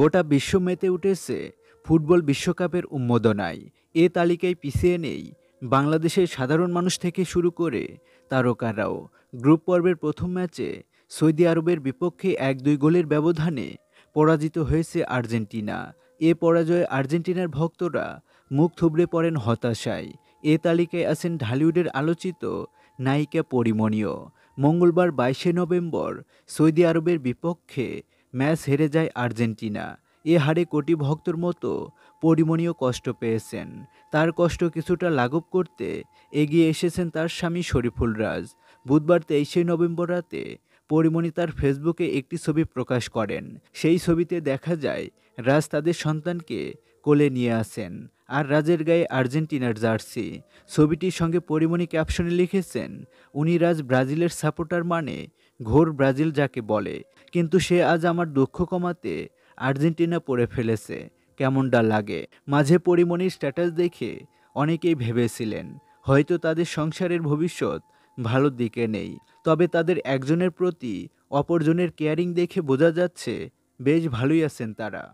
গোটা বিশ্ব মেতে উঠেছে ফুটবল বিশ্বকাপের উন্মোদনায় এ তালিকায় পিছিয়ে নেই বাংলাদেশের সাধারণ মানুষ থেকে শুরু করে তারকারাও গ্রুপ পর্বের প্রথম ম্যাচে সৌদি আরবের বিপক্ষে এক দুই গোলের ব্যবধানে পরাজিত হয়েছে আর্জেন্টিনা এ পরাজয়ে আর্জেন্টিনার ভক্তরা মুখ থুবড়ে পড়েন হতাশায় এ তালিকায় আছেন ঢালিউডের আলোচিত নায়িকা পরিমণীয় মঙ্গলবার বাইশে নভেম্বর সৌদি আরবের বিপক্ষে ম্যাচ হেরে যায় আর্জেন্টিনা এ হারে কোটি ভক্তর মতো পরিমণীয় কষ্ট পেয়েছেন তার কষ্ট কিছুটা লাঘব করতে এগিয়ে এসেছেন তার স্বামী শরীফুল রাজ বুধবার তেইশে নভেম্বর রাতে পরিমণি তার ফেসবুকে একটি ছবি প্রকাশ করেন সেই ছবিতে দেখা যায় রাজ তাদের সন্তানকে কোলে নিয়ে আসেন আর রাজের গায়ে আর্জেন্টিনার জার্সি ছবিটির সঙ্গে পরিমণি ক্যাপশনে লিখেছেন উনি রাজ ব্রাজিলের সাপোর্টার মানে ঘোর ব্রাজিল যাকে বলে কিন্তু সে আজ আমার দুঃখ কমাতে আর্জেন্টিনা পড়ে ফেলেছে কেমনটা লাগে মাঝে পরিমণির স্ট্যাটাস দেখে অনেকেই ভেবেছিলেন হয়তো তাদের সংসারের ভবিষ্যৎ ভালো দিকে নেই তবে তাদের একজনের প্রতি অপরজনের কেয়ারিং দেখে বোঝা যাচ্ছে বেশ ভালোই আছেন তারা